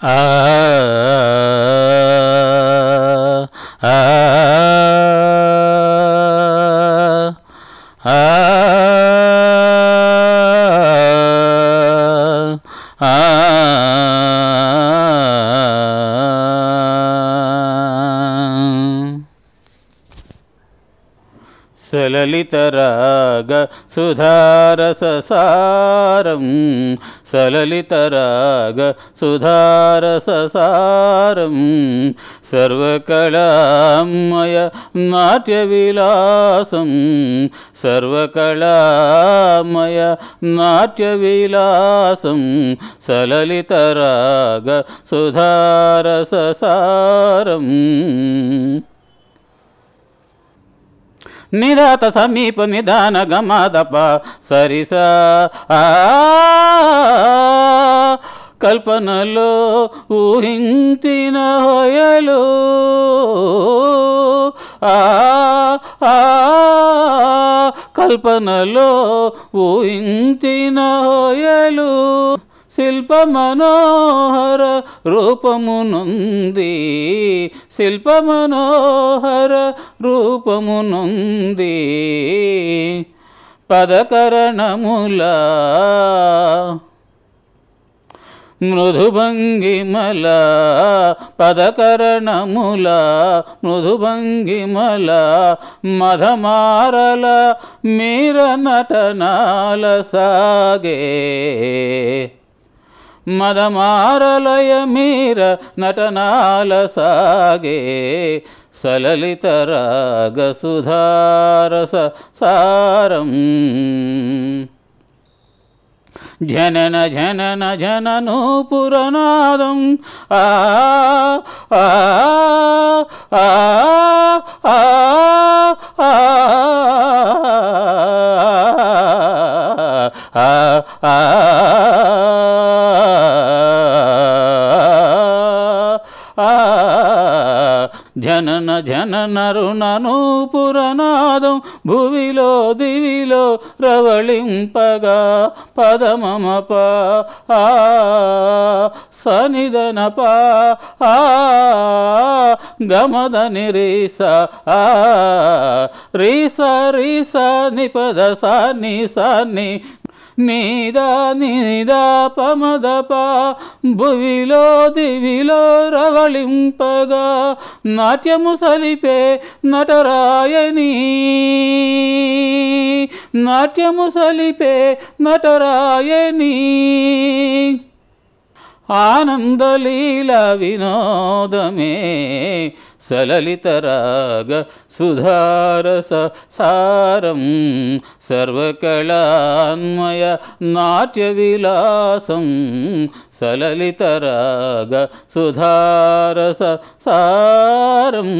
ah, ah, ah, ah, ah సలలితరాగ సుధారససారం సలలితరాగ సుధారససారం సర్వకళామయ నాట్య విలాసం సర్వకళామయ నాట్య విలాసం సలలితరాగ సుధారససారం నిరాత సమీప నిదాన గమాదప సరిస కల్పనలో ఊహించిన హోయలు ఆ కల్పనలో ఊహించిన హోయలు శిల్ప మనోహర రూపమునుంది శిల్ప మనోహర రూపమునుంది పదకరణములా మృదుభంగిమల పదకరణముల మృదుభంగిమల మధమారల మీర నటనాల సాగే మదమారలయ మీర నటనాల సాగే సలలిత రాగ సుధారస సారం జనన జనన జనను పురనాదం ఆ ఆ ఆ ఆ జనన జనన పురనాదం భువిలో దివిలో రవళింపగా పదమమప ఆ సనిదనప ఆ గమదని రీస ఆ రీస రీస నిపద సాని సాని నీద నీద పమదప భువిలో దివిలో రగలింపగా నాట్యము సలిపే నటరాయని నాట్యము సలిపే నటరాయని ఆనందలీల వినోదమే സലലിതരാഗ സുധാരസ സാരം സർവകലാന്മയ നാട്യവിലാസം സലലിതരാഗ സുധാരസ സാരം